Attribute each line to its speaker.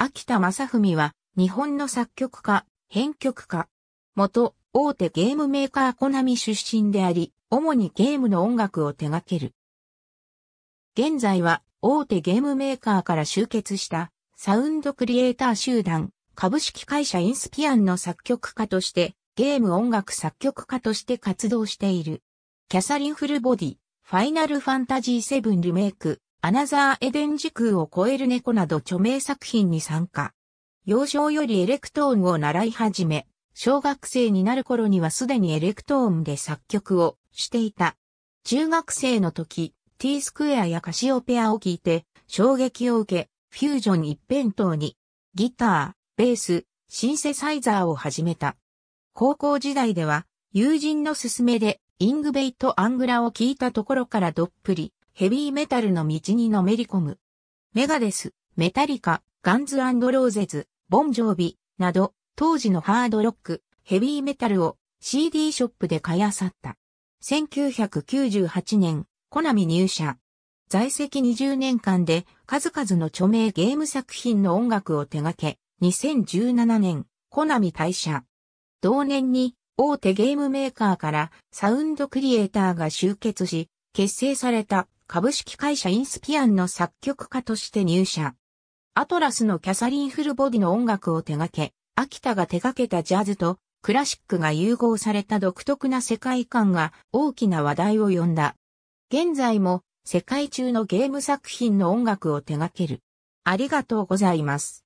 Speaker 1: 秋田正文は、日本の作曲家、編曲家。元、大手ゲームメーカーコナミ出身であり、主にゲームの音楽を手掛ける。現在は、大手ゲームメーカーから集結した、サウンドクリエイター集団、株式会社インスピアンの作曲家として、ゲーム音楽作曲家として活動している。キャサリン・フルボディ、ファイナルファンタジー7リメイク、アナザーエデン時空を超える猫など著名作品に参加。幼少よりエレクトーンを習い始め、小学生になる頃にはすでにエレクトーンで作曲をしていた。中学生の時、T スクエアやカシオペアを聴いて衝撃を受け、フュージョン一辺倒に、ギター、ベース、シンセサイザーを始めた。高校時代では、友人の勧めでイングベイトアングラを聴いたところからどっぷりヘビーメタルの道にのめり込む。メガデス、メタリカ、ガンズローゼズ、ボンジョービ、など、当時のハードロック、ヘビーメタルを CD ショップで買い漁った。1998年、コナミ入社。在籍20年間で数々の著名ゲーム作品の音楽を手掛け、2017年、コナミ退社。同年に大手ゲームメーカーからサウンドクリエイターが集結し、結成された株式会社インスピアンの作曲家として入社。アトラスのキャサリン・フルボディの音楽を手掛け、秋田が手掛けたジャズとクラシックが融合された独特な世界観が大きな話題を呼んだ。現在も世界中のゲーム作品の音楽を手掛ける。ありがとうござい
Speaker 2: ます。